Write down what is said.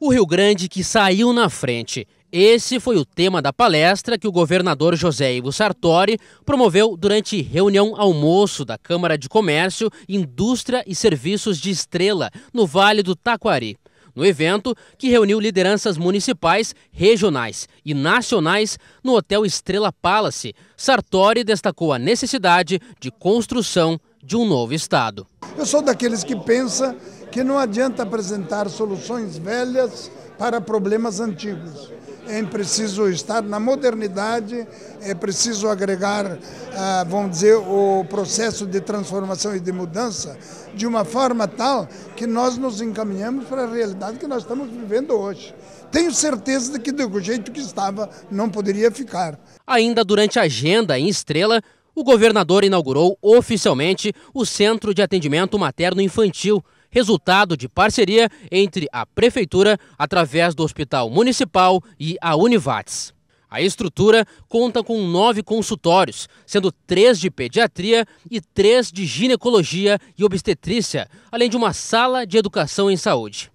O Rio Grande que saiu na frente. Esse foi o tema da palestra que o governador José Ivo Sartori promoveu durante reunião almoço da Câmara de Comércio, Indústria e Serviços de Estrela, no Vale do Taquari. No evento, que reuniu lideranças municipais, regionais e nacionais no Hotel Estrela Palace, Sartori destacou a necessidade de construção de um novo Estado. Eu sou daqueles que pensa que não adianta apresentar soluções velhas para problemas antigos. É preciso estar na modernidade, é preciso agregar, ah, vamos dizer, o processo de transformação e de mudança de uma forma tal que nós nos encaminhamos para a realidade que nós estamos vivendo hoje. Tenho certeza de que do jeito que estava não poderia ficar. Ainda durante a agenda em Estrela, o governador inaugurou oficialmente o Centro de Atendimento Materno Infantil, resultado de parceria entre a Prefeitura, através do Hospital Municipal e a Univates. A estrutura conta com nove consultórios, sendo três de pediatria e três de ginecologia e obstetrícia, além de uma sala de educação em saúde.